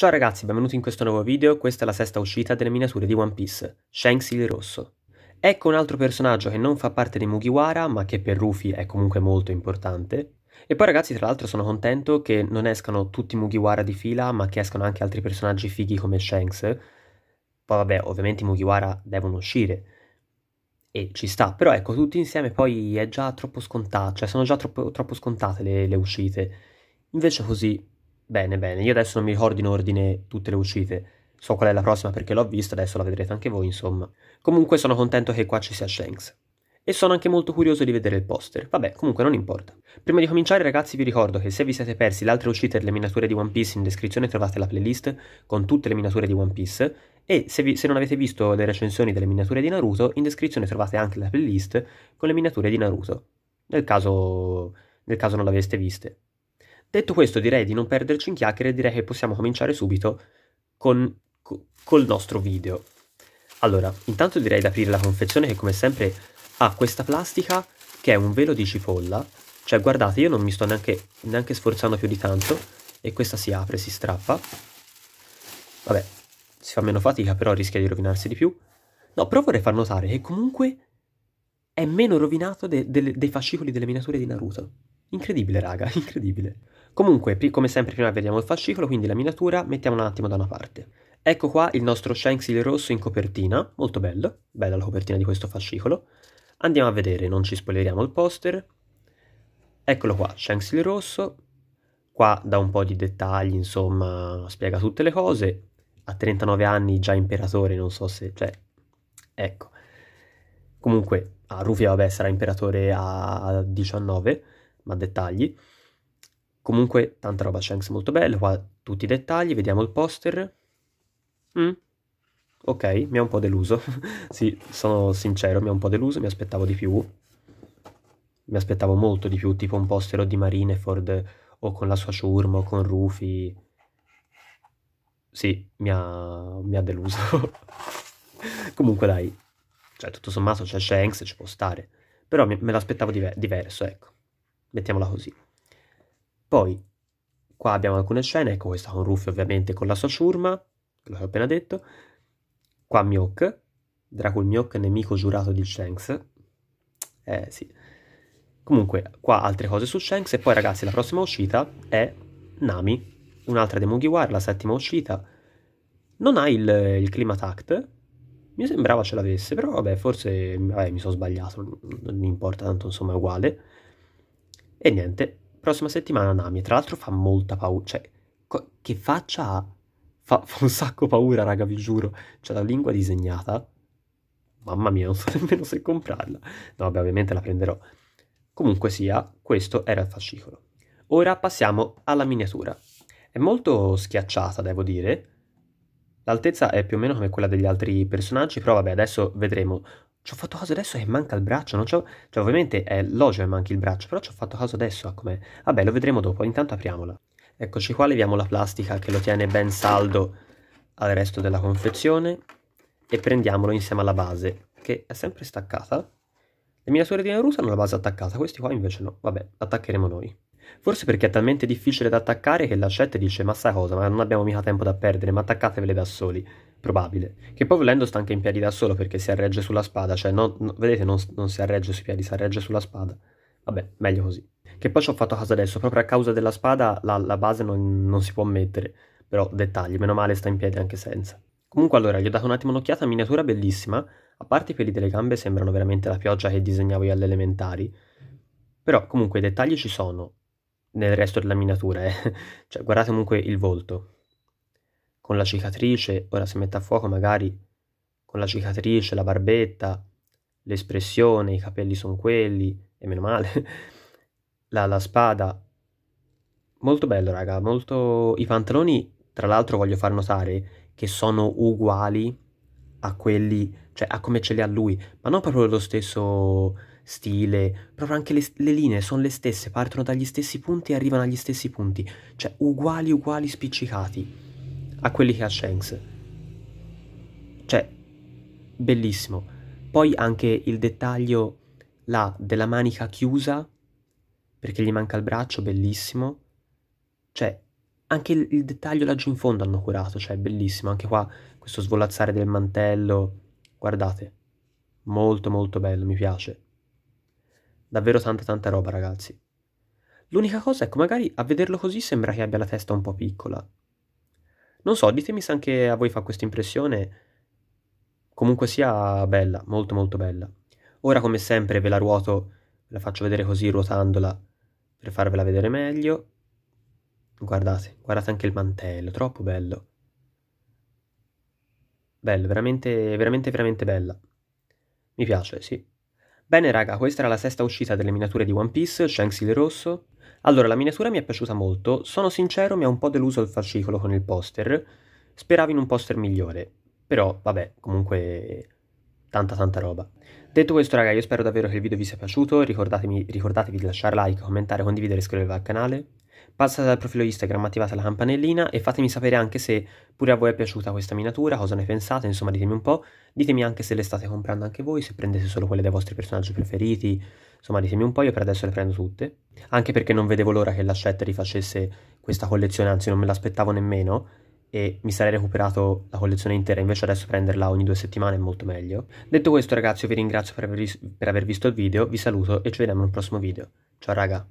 Ciao ragazzi, benvenuti in questo nuovo video, questa è la sesta uscita delle miniature di One Piece, Shanks il Rosso. Ecco un altro personaggio che non fa parte dei Mugiwara, ma che per Rufy è comunque molto importante. E poi ragazzi, tra l'altro sono contento che non escano tutti i Mugiwara di fila, ma che escano anche altri personaggi fighi come Shanks. Poi vabbè, ovviamente i Mugiwara devono uscire. E ci sta, però ecco, tutti insieme poi è già troppo scontato, cioè sono già troppo, troppo scontate le, le uscite. Invece così, Bene, bene, io adesso non mi ricordo in ordine tutte le uscite. So qual è la prossima perché l'ho vista, adesso la vedrete anche voi, insomma. Comunque sono contento che qua ci sia Shanks. E sono anche molto curioso di vedere il poster. Vabbè, comunque non importa. Prima di cominciare, ragazzi, vi ricordo che se vi siete persi le altre uscite delle miniature di One Piece, in descrizione trovate la playlist con tutte le miniature di One Piece. E se, vi, se non avete visto le recensioni delle miniature di Naruto, in descrizione trovate anche la playlist con le miniature di Naruto. Nel caso, nel caso non l'aveste viste. Detto questo, direi di non perderci in chiacchiere, direi che possiamo cominciare subito con, col nostro video. Allora, intanto direi di aprire la confezione che come sempre ha questa plastica che è un velo di cipolla, cioè guardate io non mi sto neanche, neanche sforzando più di tanto e questa si apre, si strappa, vabbè si fa meno fatica però rischia di rovinarsi di più, no però vorrei far notare che comunque è meno rovinato de, de, dei fascicoli delle miniature di Naruto, incredibile raga, incredibile. Comunque, come sempre prima vediamo il fascicolo, quindi la miniatura, mettiamo un attimo da una parte. Ecco qua il nostro Shanks il rosso in copertina, molto bello, bella la copertina di questo fascicolo. Andiamo a vedere, non ci spoileriamo il poster. Eccolo qua, Shanks il rosso. Qua dà un po' di dettagli, insomma, spiega tutte le cose. A 39 anni già imperatore, non so se... cioè... ecco. Comunque, a Rufio, vabbè sarà imperatore a 19, ma dettagli. Comunque, tanta roba Shanks molto bella, qua tutti i dettagli, vediamo il poster. Mm. Ok, mi ha un po' deluso, sì, sono sincero, mi ha un po' deluso, mi aspettavo di più. Mi aspettavo molto di più, tipo un poster di Marineford o con la sua ciurma o con Rufy. Sì, mi ha, mi ha deluso. Comunque dai, cioè tutto sommato c'è Shanks, ci può stare. Però me, me l'aspettavo diver diverso, ecco. Mettiamola così. Poi, qua abbiamo alcune scene, ecco questa con Ruffy ovviamente con la sua ciurma, quello che ho appena detto. Qua Mioc, Dracul Mioc, nemico giurato di Shanks. Eh sì. Comunque, qua altre cose su Shanks. E poi ragazzi, la prossima uscita è Nami, un'altra dei Mugiwara, la settima uscita. Non ha il, il Climate Act, mi sembrava ce l'avesse, però vabbè, forse vabbè, mi sono sbagliato, non mi importa tanto, insomma è uguale. E niente, prossima settimana Nami. Tra l'altro fa molta paura, cioè, co- che faccia ha? Fa, fa, un sacco paura, raga, vi giuro. C'è cioè, la lingua disegnata. Mamma mia, non so nemmeno se comprarla. No, vabbè, ovviamente la prenderò. Comunque sia, questo era il fascicolo. Ora passiamo alla miniatura. È molto schiacciata, devo dire. L'altezza è più o meno come quella degli altri personaggi, però vabbè, adesso vedremo ci ho fatto caso adesso che manca il braccio, non c'ho... cioè ovviamente è logico che manchi il braccio, però ci ho fatto caso adesso a com'è. Vabbè, lo vedremo dopo, intanto apriamola. Eccoci qua, leviamo la plastica che lo tiene ben saldo al resto della confezione e prendiamolo insieme alla base, che è sempre staccata. Le miniature di Naruto hanno la base attaccata, questi qua invece no. Vabbè, attaccheremo noi. Forse perché è talmente difficile da attaccare che la chat dice ma sai cosa, ma non abbiamo mica tempo da perdere, ma attaccatevele da soli probabile. Che poi volendo sta anche in piedi da solo perché si arregge sulla spada, cioè non, no, vedete non, non, si arregge sui piedi, si arregge sulla spada. Vabbè, meglio così. Che poi ci ho fatto caso adesso, proprio a causa della spada la, la base non, non, si può mettere, però dettagli, meno male sta in piedi anche senza. Comunque allora, gli ho dato un attimo un'occhiata, miniatura bellissima, a parte i peli delle gambe sembrano veramente la pioggia che disegnavo io alle elementari, però comunque i dettagli ci sono nel resto della miniatura, eh. cioè guardate comunque il volto, con la cicatrice, ora si mette a fuoco magari con la cicatrice, la barbetta, l'espressione, i capelli sono quelli, e meno male, la, la spada. Molto bello raga, molto... I pantaloni, tra l'altro voglio far notare che sono uguali a quelli, cioè a come ce li ha lui, ma non proprio lo stesso stile, proprio anche le, le, linee sono le stesse, partono dagli stessi punti e arrivano agli stessi punti, cioè uguali uguali spiccicati a quelli che ha Shanks. Cioè, bellissimo. Poi anche il dettaglio là della manica chiusa, perché gli manca il braccio, bellissimo. Cioè, anche il, il dettaglio laggiù in fondo hanno curato, cioè, bellissimo. Anche qua questo svolazzare del mantello, guardate. Molto molto bello, mi piace. Davvero tanta tanta roba, ragazzi. L'unica cosa è ecco, che magari a vederlo così sembra che abbia la testa un po' piccola, non so, ditemi se anche a voi fa questa impressione. Comunque sia bella, molto molto bella. Ora come sempre ve la ruoto, ve la faccio vedere così ruotandola per farvela vedere meglio. Guardate, guardate anche il mantello, troppo bello. Bello, veramente, veramente, veramente bella. Mi piace, sì. Bene raga, questa era la sesta uscita delle miniature di One Piece, Shanks il Rosso. Allora, la miniatura mi è piaciuta molto, sono sincero mi ha un po' deluso il fascicolo con il poster, speravo in un poster migliore, però vabbè, comunque tanta tanta roba. Detto questo raga, io spero davvero che il video vi sia piaciuto, ricordatevi di lasciare like, commentare, condividere e iscrivervi al canale, Passate dal profilo Instagram, attivate la campanellina e fatemi sapere anche se pure a voi è piaciuta questa miniatura, cosa ne pensate, insomma ditemi un po', ditemi anche se le state comprando anche voi, se prendete solo quelle dei vostri personaggi preferiti, insomma ditemi un po', io per adesso le prendo tutte, anche perché non vedevo l'ora che la chat rifacesse questa collezione, anzi non me l'aspettavo nemmeno, e mi sarei recuperato la collezione intera, invece adesso prenderla ogni due settimane è molto meglio. Detto questo ragazzi, io vi ringrazio per aver, per aver visto il video, vi saluto e ci vediamo nel prossimo video. Ciao raga!